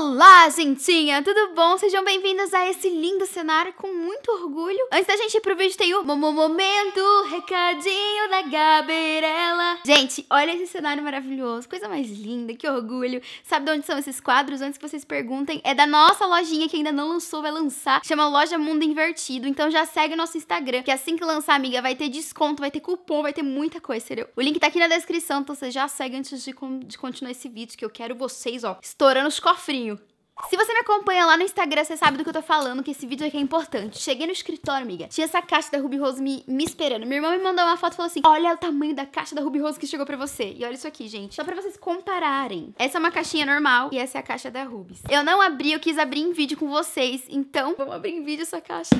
Olá, gentinha! Tudo bom? Sejam bem-vindos a esse lindo cenário com muito orgulho. Antes da gente ir pro vídeo, tem o momento recadinho da Gabriela. Gente, olha esse cenário maravilhoso, coisa mais linda, que orgulho. Sabe de onde são esses quadros? Antes que vocês perguntem, é da nossa lojinha que ainda não lançou, vai lançar. Chama Loja Mundo Invertido, então já segue o nosso Instagram, que assim que lançar, amiga, vai ter desconto, vai ter cupom, vai ter muita coisa, entendeu? O link tá aqui na descrição, então você já segue antes de, de continuar esse vídeo, que eu quero vocês, ó, estourando os cofrinhos. Se você me acompanha lá no Instagram, você sabe do que eu tô falando, que esse vídeo aqui é importante. Cheguei no escritório, amiga. Tinha essa caixa da Ruby Rose me, me esperando. Minha irmã me mandou uma foto e falou assim: Olha o tamanho da caixa da Ruby Rose que chegou pra você. E olha isso aqui, gente. Só pra vocês compararem. Essa é uma caixinha normal e essa é a caixa da Ruby. Eu não abri, eu quis abrir em vídeo com vocês. Então, vamos abrir em vídeo essa caixa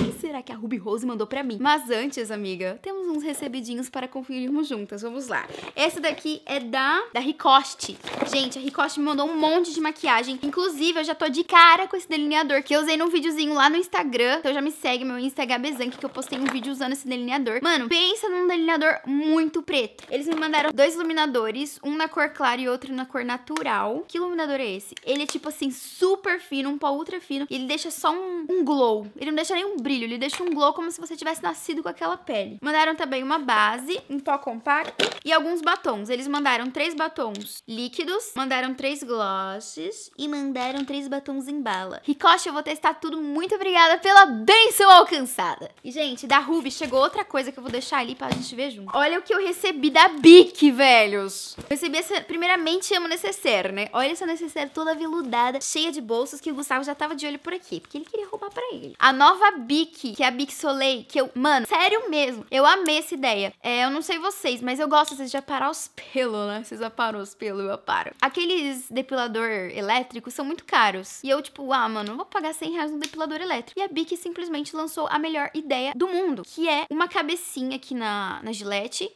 que será que a Ruby Rose mandou pra mim? Mas antes, amiga, temos uns recebidinhos para conferirmos juntas. Vamos lá. Esse daqui é da, da Ricoste. Gente, a Ricoste me mandou um monte de maquiagem. Inclusive, eu já tô de cara com esse delineador que eu usei num videozinho lá no Instagram. Então já me segue, meu Instagram é Bezank, que eu postei um vídeo usando esse delineador. Mano, pensa num delineador muito preto. Eles me mandaram dois iluminadores, um na cor clara e outro na cor natural. Que iluminador é esse? Ele é tipo assim, super fino, um pó ultra fino. ele deixa só um, um glow. Ele não deixa nem um brilho brilho, ele deixa um glow como se você tivesse nascido com aquela pele. Mandaram também uma base em pó compacto e alguns batons. Eles mandaram três batons líquidos, mandaram três glosses e mandaram três batons em bala. Ricoche, eu vou testar tudo. Muito obrigada pela benção alcançada. E, gente, da Ruby chegou outra coisa que eu vou deixar ali pra gente ver junto. Olha o que eu recebi da Bic, velhos. Eu recebi essa, primeiramente, é uma necessaire, né? Olha essa necessaire toda veludada, cheia de bolsas, que o Gustavo já tava de olho por aqui, porque ele queria roubar pra ele. A nova Bic Bic, que é a Bic Soleil, que eu, mano, sério mesmo, eu amei essa ideia. É, eu não sei vocês, mas eu gosto vocês já parar os pelos, né? Vocês já param os pelos, eu paro. Aqueles depilador elétricos são muito caros. E eu, tipo, ah, mano, vou pagar 100 reais no depilador elétrico. E a Bic simplesmente lançou a melhor ideia do mundo, que é uma cabecinha aqui na, na gilete,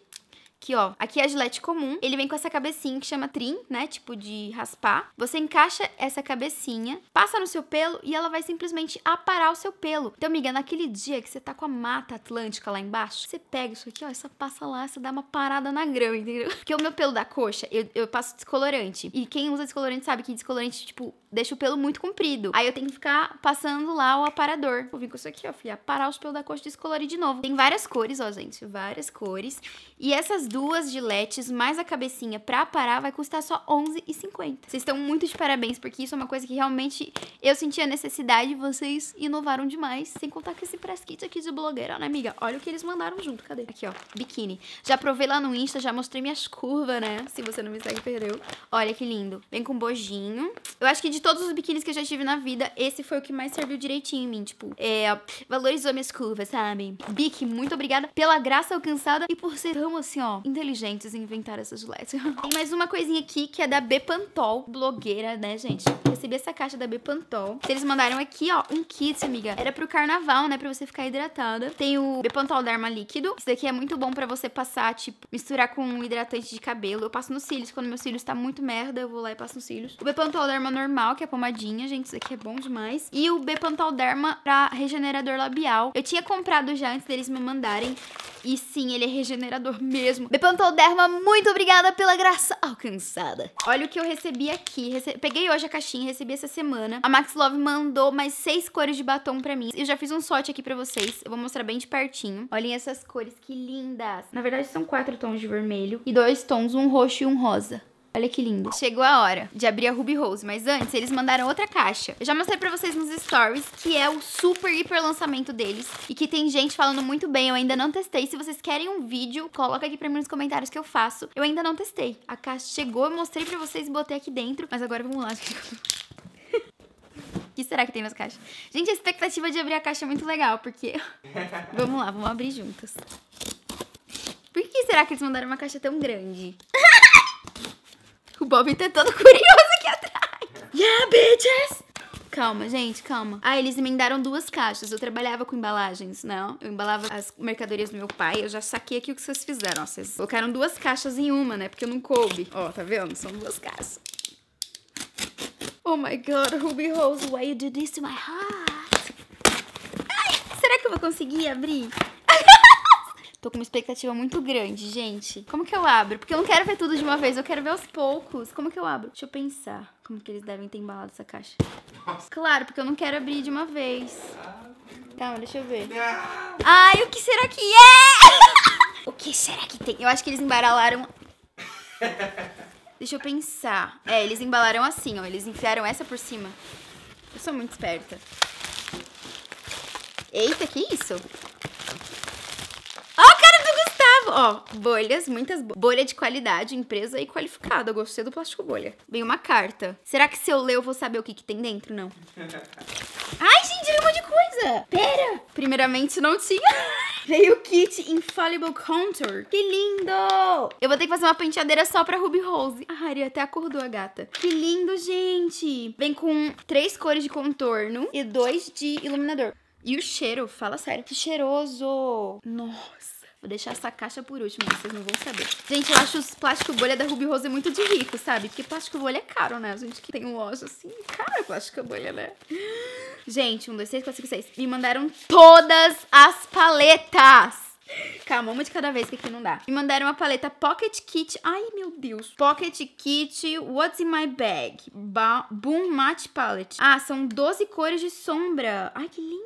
Aqui, ó. Aqui é a gilete comum. Ele vem com essa cabecinha que chama trim, né? Tipo de raspar. Você encaixa essa cabecinha, passa no seu pelo e ela vai simplesmente aparar o seu pelo. Então, amiga, naquele dia que você tá com a mata atlântica lá embaixo, você pega isso aqui, ó, essa passa lá, você dá uma parada na grama, entendeu? Porque o meu pelo da coxa, eu, eu passo descolorante. E quem usa descolorante sabe que descolorante, tipo, deixa o pelo muito comprido. Aí eu tenho que ficar passando lá o aparador. Vou vir com isso aqui, ó, filha, aparar os pelos da coxa e descolorir de novo. Tem várias cores, ó, gente, várias cores. E essas duas giletes mais a cabecinha pra parar vai custar só R$11,50. Vocês estão muito de parabéns, porque isso é uma coisa que realmente eu senti a necessidade e vocês inovaram demais. Sem contar que esse press kit aqui de blogueira, né, amiga? Olha o que eles mandaram junto, cadê? Aqui, ó, biquíni. Já provei lá no Insta, já mostrei minhas curvas, né? Se você não me segue, perdeu. Olha que lindo. Vem com bojinho. Eu acho que de todos os biquínis que eu já tive na vida, esse foi o que mais serviu direitinho em mim, tipo, é, valorizou minhas curvas, sabe? Bic, muito obrigada pela graça alcançada e por ser tão assim, ó, inteligentes em inventar essas giletes. Tem mais uma coisinha aqui que é da Bepantol, blogueira, né, gente? Recebi essa caixa da Bepantol. Eles mandaram aqui, ó, um kit, amiga. Era pro carnaval, né, pra você ficar hidratada. Tem o Bepantol Derma Líquido. Isso daqui é muito bom pra você passar, tipo, misturar com um hidratante de cabelo. Eu passo nos cílios, quando meu cílios tá muito merda, eu vou lá e passo nos cílios. O Bepantol Derma Normal, que é pomadinha, gente, isso daqui é bom demais. E o Bepantol Derma pra regenerador labial. Eu tinha comprado já antes deles me mandarem. E sim, ele é regenerador mesmo. Bepantolderma, muito obrigada pela graça alcançada. Olha o que eu recebi aqui. Rece... Peguei hoje a caixinha, recebi essa semana. A Max Love mandou mais seis cores de batom pra mim. Eu já fiz um sorte aqui pra vocês. Eu vou mostrar bem de pertinho. Olhem essas cores, que lindas. Na verdade, são quatro tons de vermelho e dois tons, um roxo e um rosa. Olha que lindo. Chegou a hora de abrir a Ruby Rose, mas antes eles mandaram outra caixa. Eu já mostrei pra vocês nos stories, que é o super hiper lançamento deles e que tem gente falando muito bem, eu ainda não testei. Se vocês querem um vídeo, coloca aqui pra mim nos comentários que eu faço. Eu ainda não testei. A caixa chegou, eu mostrei pra vocês, botei aqui dentro, mas agora vamos lá, O que será que tem nas caixas? Gente, a expectativa de abrir a caixa é muito legal, porque... vamos lá, vamos abrir juntas. Por que será que eles mandaram uma caixa tão grande? Bob tentando curioso aqui atrás. Yeah, bitches! Calma, gente, calma. Ah, eles emendaram duas caixas. Eu trabalhava com embalagens, não? Eu embalava as mercadorias do meu pai. Eu já saquei aqui o que vocês fizeram. vocês colocaram duas caixas em uma, né? Porque não coube. Ó, tá vendo? São duas caixas. Oh my God, Ruby Rose, why you do this to my heart? Ai, será que eu vou conseguir abrir? Tô com uma expectativa muito grande, gente. Como que eu abro? Porque eu não quero ver tudo de uma vez, eu quero ver aos poucos. Como que eu abro? Deixa eu pensar como que eles devem ter embalado essa caixa. Claro, porque eu não quero abrir de uma vez. Calma, tá, deixa eu ver. Ah. Ai, o que será que é? O que será que tem? Eu acho que eles embaralaram... Deixa eu pensar. É, eles embalaram assim, ó. Eles enfiaram essa por cima. Eu sou muito esperta. Eita, que isso? ó, bolhas, muitas bolhas. Bolha de qualidade, empresa e qualificada. gostei do plástico bolha. Vem uma carta. Será que se eu ler eu vou saber o que, que tem dentro? Não. Ai, gente, veio um monte de coisa. Pera. Primeiramente, não tinha... Veio o kit Infallible Contour. Que lindo! Eu vou ter que fazer uma penteadeira só pra Ruby Rose. A Harry até acordou a gata. Que lindo, gente! Vem com três cores de contorno e dois de iluminador. E o cheiro, fala sério. Que cheiroso! Nossa! Vou deixar essa caixa por último, vocês não vão saber. Gente, eu acho os plástico bolha da Ruby Rose muito de rico, sabe? Porque plástico bolha é caro, né? A gente que tem um loja assim, cara, plástico bolha, né? Gente, um, dois, três, quatro, cinco, seis. Me mandaram todas as paletas. Calma, uma de cada vez que aqui não dá. Me mandaram uma paleta Pocket Kit. Ai, meu Deus. Pocket Kit What's in My Bag. Ba Boom Matte Palette. Ah, são 12 cores de sombra. Ai, que linda.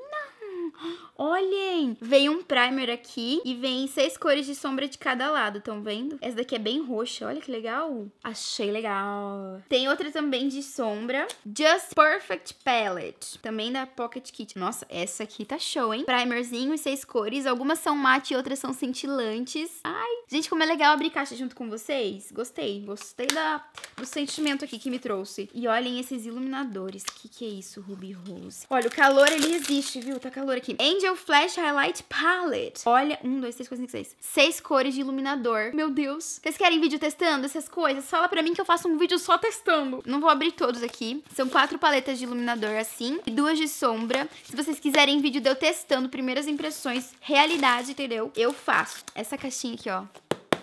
Olhem! Vem um primer aqui e vem seis cores de sombra de cada lado, estão vendo? Essa daqui é bem roxa, olha que legal. Achei legal. Tem outra também de sombra, Just Perfect Palette, também da Pocket Kit. Nossa, essa aqui tá show, hein? Primerzinho e seis cores, algumas são mate e outras são cintilantes. Ai! Gente, como é legal abrir caixa junto com vocês. Gostei, gostei da, do sentimento aqui que me trouxe. E olhem esses iluminadores, que que é isso, Ruby Rose? Olha, o calor ele existe, viu? Tá calor aqui. Angel Hoje o Flash Highlight Palette. Olha, um, dois, três, quatro, cinco, seis. Seis cores de iluminador. Meu Deus. Vocês querem vídeo testando essas coisas? Fala pra mim que eu faço um vídeo só testando. Não vou abrir todos aqui. São quatro paletas de iluminador assim e duas de sombra. Se vocês quiserem vídeo de eu testando primeiras impressões, realidade, entendeu? Eu faço. Essa caixinha aqui, ó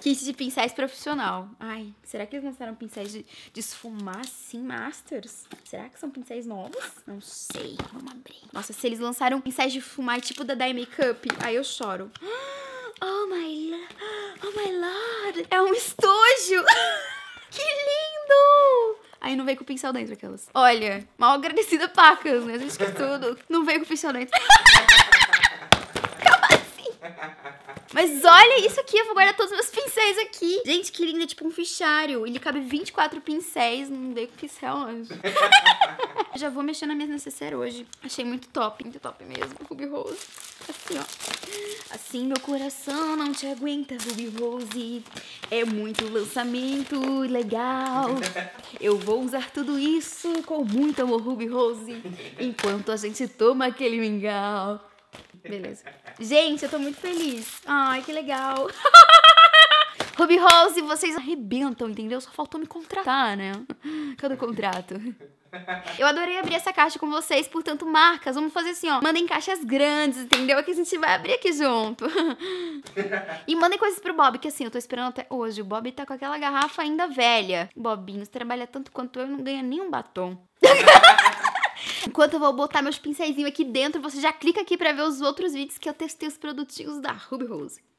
kit de pincéis profissional. Ai, será que eles lançaram pincéis de, de esfumar assim, masters? Será que são pincéis novos? Não sei, vamos abrir. Nossa, se eles lançaram pincéis de fumar tipo da Dye Makeup, aí eu choro. Oh my, oh my lord, é um estojo! que lindo! Aí não veio com o pincel dentro aquelas. Olha, mal agradecida pacas, né? Acho que é tudo. Não veio com o pincel dentro. Como assim? Mas olha isso aqui, eu vou guardar todos os meus pincéis aqui. Gente, que lindo, é tipo um fichário. Ele cabe 24 pincéis, não dei pincel hoje Já vou mexer na minha necessaire hoje. Achei muito top, muito top mesmo, Ruby Rose. Assim, ó. Assim meu coração não te aguenta, Ruby Rose. É muito lançamento legal. Eu vou usar tudo isso com muito amor, Ruby Rose, enquanto a gente toma aquele mingau. Beleza. Gente, eu tô muito feliz. Ai, que legal. Ruby Rose, vocês arrebentam, entendeu? Só faltou me contratar, né? Cadê o contrato? Eu adorei abrir essa caixa com vocês, portanto, marcas, vamos fazer assim, ó. Mandem caixas grandes, entendeu? É que a gente vai abrir aqui junto. e mandem coisas pro Bob, que assim, eu tô esperando até hoje. O Bob tá com aquela garrafa ainda velha. Bobinho, você trabalha tanto quanto eu e não ganha nem um batom. Enquanto eu vou botar meus pincéis aqui dentro, você já clica aqui para ver os outros vídeos que eu testei os produtinhos da Ruby Rose.